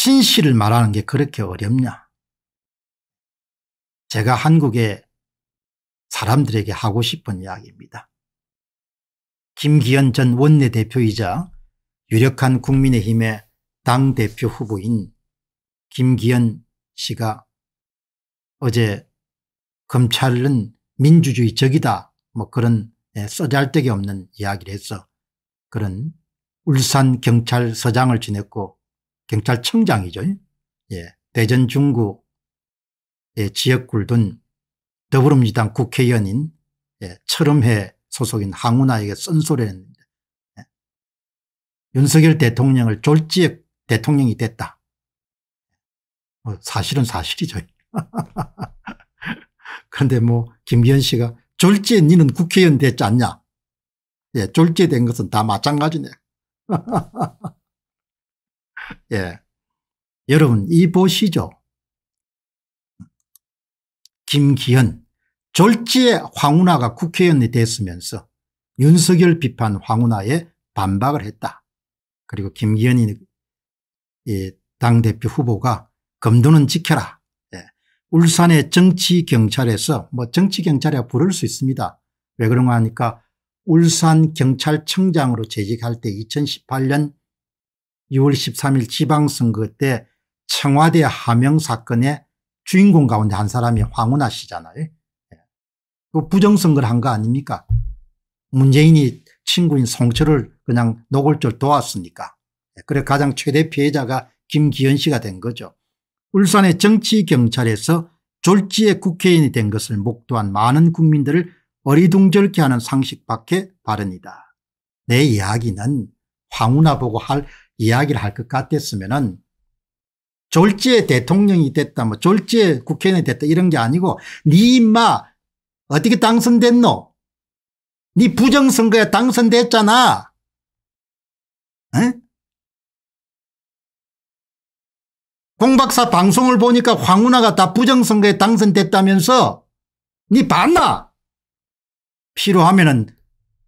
진실을 말하는 게 그렇게 어렵냐. 제가 한국의 사람들에게 하고 싶은 이야기입니다. 김기현 전 원내대표이자 유력한 국민의힘의 당대표 후보인 김기현 씨가 어제 검찰은 민주주의 적이다 뭐 그런 예, 써잘데기 없는 이야기를 해서 그런 울산 경찰서장을 지냈고 경찰청장이죠. 예. 대전 중구 예, 지역구를 둔 더불어민주당 국회의원인 예, 철음회 소속인 항우나에게 쓴소리를 했는데 예. 윤석열 대통령을 졸지역 대통령이 됐다. 뭐 사실은 사실이죠. 그런데 뭐 김기현 씨가 졸지에 니는 국회의원 됐지 않냐. 예, 졸지에 된 것은 다 마찬가지네. 예. 여러분, 이 보시죠. 김기현. 졸지에 황운하가 국회의원이 됐으면서 윤석열 비판 황운하에 반박을 했다. 그리고 김기현이 당대표 후보가 검도는 지켜라. 예. 울산의 정치경찰에서 뭐 정치경찰이라 부를 수 있습니다. 왜 그런가 하니까 울산경찰청장으로 재직할 때 2018년 6월 13일 지방선거 때 청와대 하명 사건의 주인공 가운데 한 사람이 황운하 씨잖아요. 예. 그 부정선거를 한 거 아닙니까? 문재인이 친구인 송철을 그냥 노골절 도왔으니까. 예, 그래 가장 최대 피해자가 김기현 씨가 된 거죠. 울산의 정치경찰에서 졸지에 국회의원이 된 것을 목도한 많은 국민들을 어리둥절케 하는 상식밖에 발언이다. 내 이야기는 황운하 보고 할 이야기를 할 것 같았으면은 졸지에 대통령이 됐다 뭐 졸지에 국회의원이 됐다 이런 게 아니고 니 네 임마 어떻게 당선됐노 니 네 부정선거에 당선됐잖아 에? 공박사 방송을 보니까 황운하가 다 부정선거에 당선됐다면서 니 네 봤나 필요하면은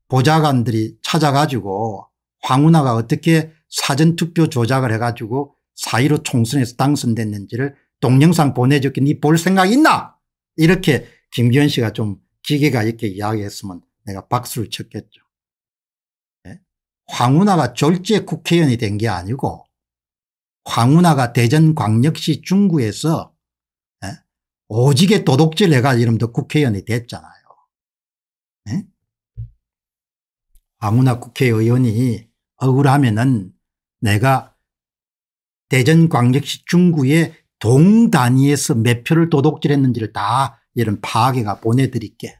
보좌관들이 찾아가지고 황운하가 어떻게 사전투표 조작을 해가지고 4.15 총선에서 당선됐는지를 동영상 보내줬기 니볼 생각 있나 이렇게 김기현 씨가 좀 기계가 있게 이야기했으면 내가 박수를 쳤겠죠. 네? 황운하가 졸지에 국회의원이 된 게 아니고 황운하가 대전광역시 중구에서 네? 오지게 도둑질 해가지고 이름도 국회의원이 됐잖아요. 네? 황운하 국회의원이 억울하면은 내가 대전 광역시 중구의동 단위에서 몇 표를 도둑질했는지를 다 이런 파악해가 보내드릴게.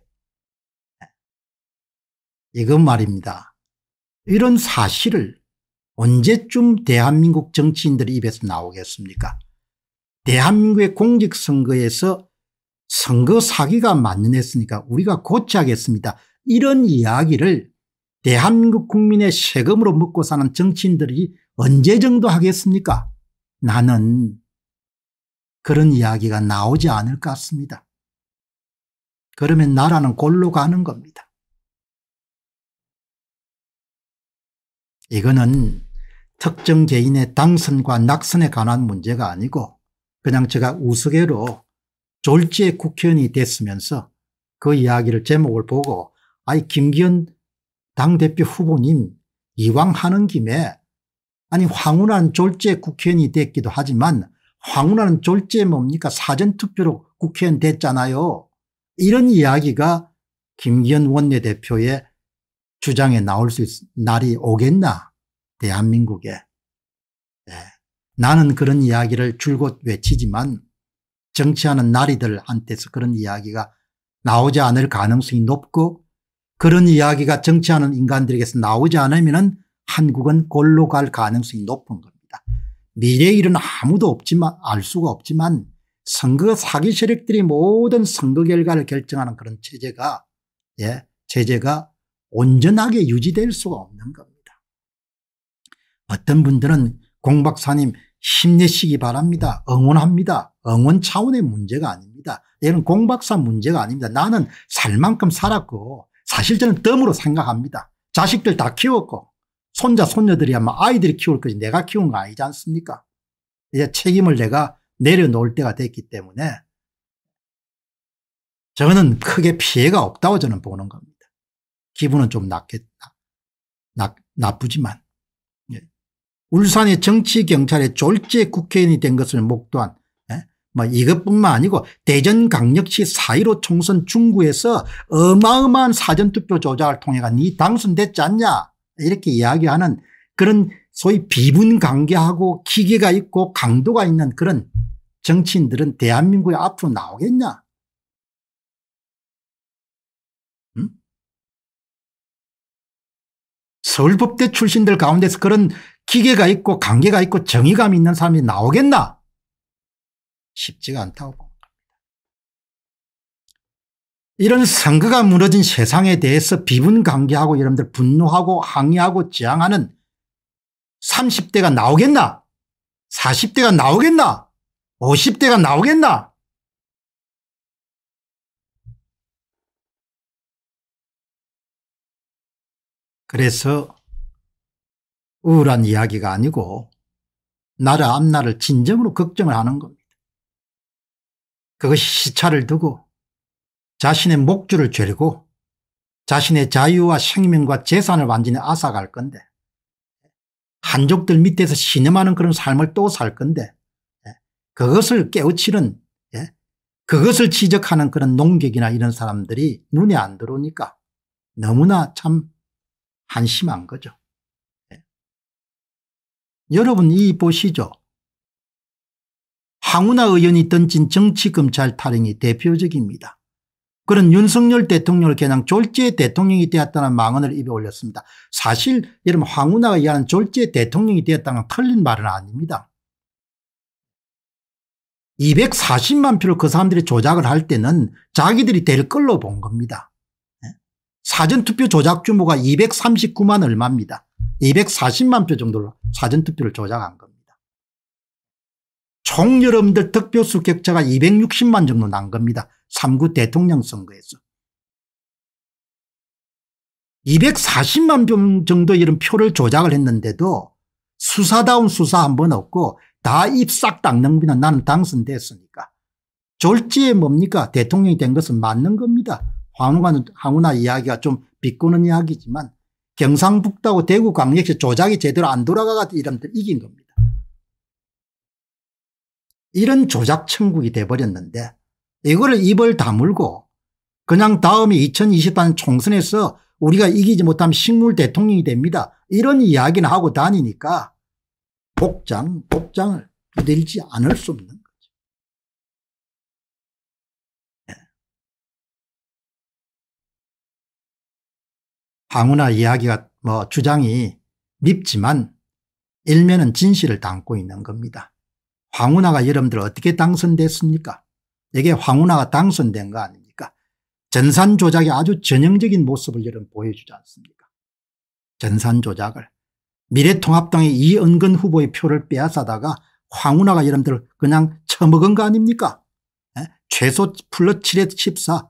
이건 말입니다. 이런 사실을 언제쯤 대한민국 정치인들 입에서 나오겠습니까? 대한민국의 공직선거에서 선거 사기가 만연했으니까 우리가 고치하겠습니다. 이런 이야기를 대한민국 국민의 세금으로 먹고 사는 정치인들이 언제 정도 하겠습니까? 나는 그런 이야기가 나오지 않을 것 같습니다. 그러면 나라는 골로 가는 겁니다. 이거는 특정 개인의 당선과 낙선에 관한 문제가 아니고 그냥 제가 우스개로 졸지의 국회의원이 됐으면서 그 이야기를 제목을 보고 아이 김기현 당대표 후보님 이왕 하는 김에 아니 황운한 졸제 국회의원이 됐기도 하지만 황운한 졸제 뭡니까 사전투표로 국회의원 됐잖아요. 이런 이야기가 김기현 원내대표의 주장에 나올 수 있, 는 날이 오겠나 대한민국에. 네. 나는 그런 이야기를 줄곧 외치지만 정치하는 나리들한테서 그런 이야기가 나오지 않을 가능성이 높고 그런 이야기가 정치하는 인간들에게서 나오지 않으면 한국은 골로 갈 가능성이 높은 겁니다. 미래의 일은 아무도 없지만 알 수가 없지만 선거 사기 세력들이 모든 선거 결과를 결정하는 그런 체제가 예, 체제가 온전하게 유지될 수가 없는 겁니다. 어떤 분들은 공박사님 힘내시기 바랍니다. 응원합니다. 응원 차원의 문제가 아닙니다. 얘는 공박사 문제가 아닙니다. 나는 살 만큼 살았고 사실 저는 덤으로 생각합니다. 자식들 다 키웠고 손자 손녀들이 아마 아이들이 키울 거지 내가 키운 거 아니지 않습니까 이제 책임을 내가 내려놓을 때가 됐기 때문에 저는 크게 피해가 없다고 저는 보는 겁니다. 기분은 좀 낫겠다. 나, 나쁘지만. 예. 울산의 정치경찰의 졸제 국회의원이 된 것을 목도한 예? 뭐 이것뿐만 아니고 대전강력시 4.15 총선 중구에서 어마어마한 사전투표 조작을 통해 간이 당선됐지 않냐 이렇게 이야기하는 그런 소위 비분관계하고 기계가 있고 강도가 있는 그런 정치인들은 대한민국에 앞으로 나오겠냐 음? 서울법대 출신들 가운데서 그런 기계가 있고 관계가 있고 정의감이 있는 사람이 나오겠나 쉽지가 않다고 이런 선거가 무너진 세상에 대해서 비분강개하고 여러분들 분노하고 항의하고 지향하는 30대가 나오겠나 40대가 나오겠나 50대가 나오겠나 그래서 우울한 이야기가 아니고 나라 앞날을 진정으로 걱정을 하는 겁니다. 그것이 시차를 두고 자신의 목줄을 죄리고 자신의 자유와 생명과 재산을 완전히 앗아갈 건데 한족들 밑에서 신음하는 그런 삶을 또 살 건데 예, 그것을 깨우치는 예, 그것을 지적하는 그런 농객이나 이런 사람들이 눈에 안 들어오니까 너무나 참 한심한 거죠. 예. 여러분 이 보시죠. 황운하 의원이 던진 정치검찰 타령이 대표적입니다. 그런 윤석열 대통령을 그냥 졸지의 대통령이 되었다는 망언을 입에 올렸습니다. 사실 여러분 황운하가 이야하는 졸지의 대통령이 되었다는 틀린 말은 아닙니다. 240만 표를 그 사람들이 조작을 할 때는 자기들이 될 걸로 본 겁니다. 예? 사전투표 조작 규모가 239만 얼마입니다. 240만 표 정도로 사전투표를 조작한 겁니다. 총 여러분들 득표수 격차가 260만 정도 난 겁니다. 3구 대통령 선거에서. 240만 표 정도 이런 표를 조작을 했는데도 수사다운 수사 한 번 없고 다 입 싹 닦는 거는 나는 당선됐으니까. 졸지에 뭡니까 대통령이 된 것은 맞는 겁니다. 황운나 이야기가 좀 비꼬는 이야기지만 경상북도하고 대구 광역시 조작이 제대로 안 돌아가가지고 이런들 이긴 겁니다. 이런 조작 천국이 돼버렸는데 이거를 입을 다물고 그냥 다음에 2024년 총선에서 우리가 이기지 못하면 식물 대통령이 됩니다. 이런 이야기는 하고 다니니까 복장, 복장을 두들지 않을 수 없는 거죠. 황운하 예. 이야기가 뭐 주장이 밉지만 일면은 진실을 담고 있는 겁니다. 황운하가 여러분들 어떻게 당선됐습니까? 이게 황운하가 당선된 거 아닙니까? 전산 조작의 아주 전형적인 모습을 여러 보여주지 않습니까? 전산 조작을 미래통합당의 이은근 후보의 표를 빼앗아다가 황운하가 여러분들 그냥 처먹은 거 아닙니까? 에? 예? 최소 플러 7에 14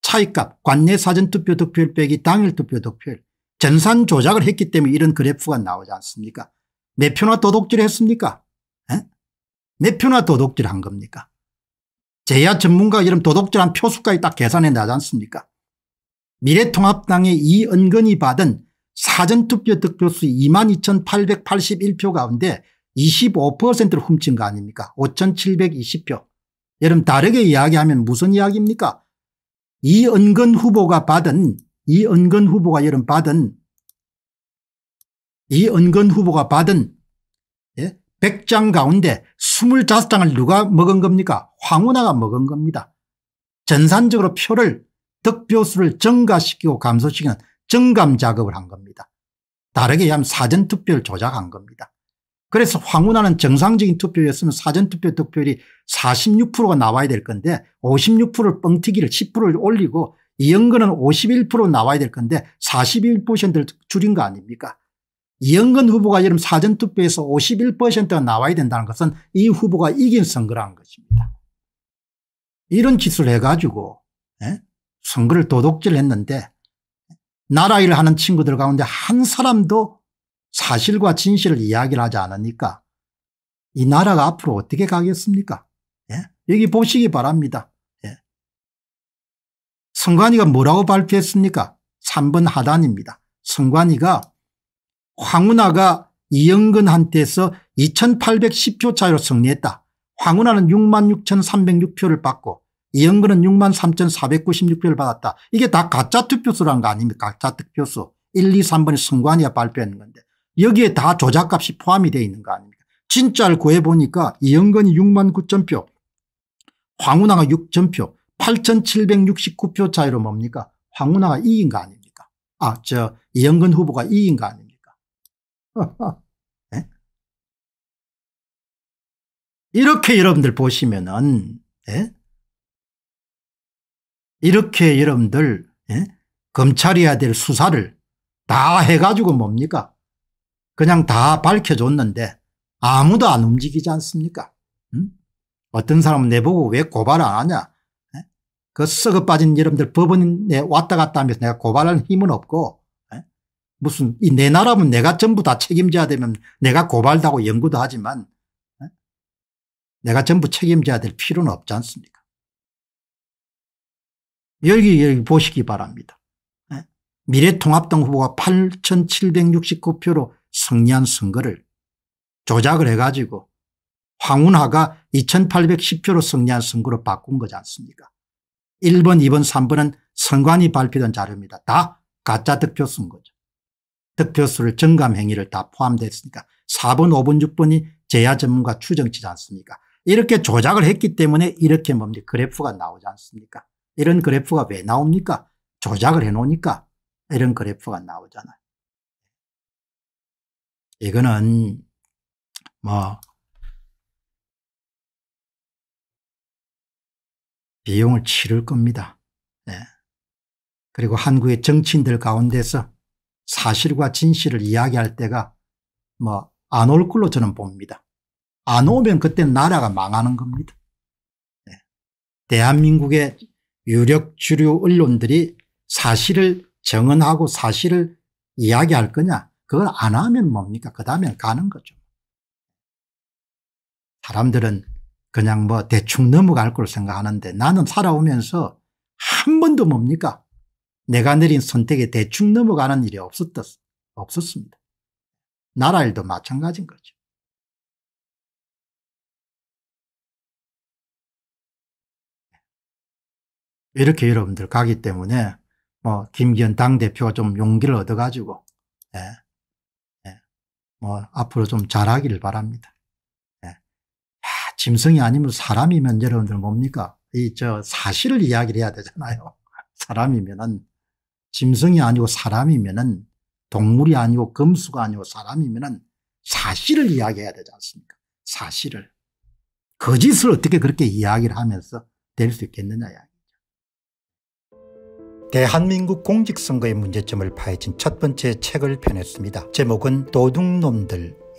차이값 관내 사전투표 득표율 빼기 당일 투표 득표율 전산 조작을 했기 때문에 이런 그래프가 나오지 않습니까? 몇 표나 도둑질 했습니까? 에? 예? 몇 표나 도둑질 한 겁니까? 제야 전문가 이름 도덕질한 표수까지 딱 계산해 나지 않습니까 미래통합당의 이은근이 받은 사전투표 득표수 22,881표 가운데 25%를 훔친 거 아닙니까 5,720표 여러분 다르게 이야기하면 무슨 이야기입니까 이은근 후보가 받은 이은근 후보가 여러분 받은 이은근 후보가 받은 100장 가운데 25장을 누가 먹은 겁니까? 황운하가 먹은 겁니다. 전산적으로 표를 득표수를 증가시키고 감소시키는 증감 작업을 한 겁니다. 다르게 하면 사전투표를 조작한 겁니다. 그래서 황운하는 정상적인 투표였으면 사전투표 득표율이 46%가 나와야 될 건데 56%를 뻥튀기를 10%를 올리고 이연근은51% 나와야 될 건데 41%를 줄인 거 아닙니까? 이영근 후보가 여름 사전투표에서 51%가 나와야 된다는 것은 이 후보가 이긴 선거라는 것입니다. 이런 짓을 해가지고 예? 선거를 도둑질했는데 나라 일을 하는 친구들 가운데 한 사람도 사실과 진실을 이야기를 하지 않으니까 이 나라가 앞으로 어떻게 가겠습니까? 예? 여기 보시기 바랍니다. 예. 선관위가 뭐라고 발표했습니까? 3번 하단입니다. 선관위가 황운하가 이영근한테서 2810표 차로 이 승리했다. 황운하는 66,306표를 받고 이영근은 63,496표를 받았다. 이게 다 가짜 투표수라는 거 아닙니까 가짜 투표수 1, 2, 3번이 승관위가발표했는 건데 여기에 다 조작값이 포함이 되어 있는 거 아닙니까 진짜를 구해보니까 이영근이 6 9 0 0 0표 황운하가 6 0 0 0표 8,769표 차이로 뭡니까 황운하가 이긴 거 아닙니까 아 저 이영근 후보가 이긴 거 아닙니까 예? 이렇게 여러분들 보시면은 예? 이렇게 여러분들 예? 검찰이 야될 수사를 다 해가지고 뭡니까 그냥 다 밝혀줬는데 아무도 안 움직이지 않습니까 음? 어떤 사람은 내보고 왜 고발 안 하냐 예? 그 썩어 빠진 여러분들 법원에 왔다 갔다 하면서 내가 고발할 힘은 없고 무슨 이내 나라면 내가 전부 다 책임져야 되면 내가 고발 하고 연구도 하지만 어? 내가 전부 책임져야 될 필요는 없지 않습니까 여기 여기 보시기 바랍니다. 어? 미래통합당 후보가 8,769표로 승리한 선거를 조작을 해가지고 황운하가 2,810표로 승리한 선거로 바꾼 거지 않습니까? 1번, 2번, 3번은 선관위 발표된 자료입니다. 다 가짜 득표 쓴 거죠. 득표수를 증감 행위를 다 포함되어 있으니까 4번 5번 6번이 제야 전문가 추정치지 않습니까 이렇게 조작을 했기 때문에 이렇게 뭡니까 그래프가 나오지 않습니까 이런 그래프가 왜 나옵니까 조작을 해놓으니까 이런 그래프가 나오잖아요 이거는 뭐 비용을 치를 겁니다. 네. 그리고 한국의 정치인들 가운데서 사실과 진실을 이야기할 때가 뭐 안 올 걸로 저는 봅니다. 안 오면 그때 나라가 망하는 겁니다. 네. 대한민국의 유력 주류 언론들이 사실을 정언하고 사실을 이야기할 거냐 그걸 안 하면 뭡니까 그다음에 가는 거죠. 사람들은 그냥 뭐 대충 넘어갈 걸 생각하는데 나는 살아오면서 한 번도 뭡니까 내가 내린 선택에 대충 넘어가는 일이 없었, 없었습니다. 나라 일도 마찬가지인 거죠. 이렇게 여러분들 가기 때문에 뭐 김기현 당대표가 좀 용기를 얻어가지고 예, 예, 뭐 앞으로 좀 잘하기를 바랍니다. 예. 야, 짐승이 아니면 사람이면 여러분들 뭡니까? 이 저 사실을 이야기를 해야 되잖아요. 사람이면은 짐승이 아니고 사람이면은 동물이 아니고 금수가 아니고 사람이면은 사실을 이야기해야 되지 않습니까? 사실을. 거짓을 그 어떻게 그렇게 이야기를 하면서 될 수 있겠느냐 이야기죠. 대한민국 공직선거의 문제점을 파헤친 첫 번째 책을 펴냈습니다. 제목은 도둑놈들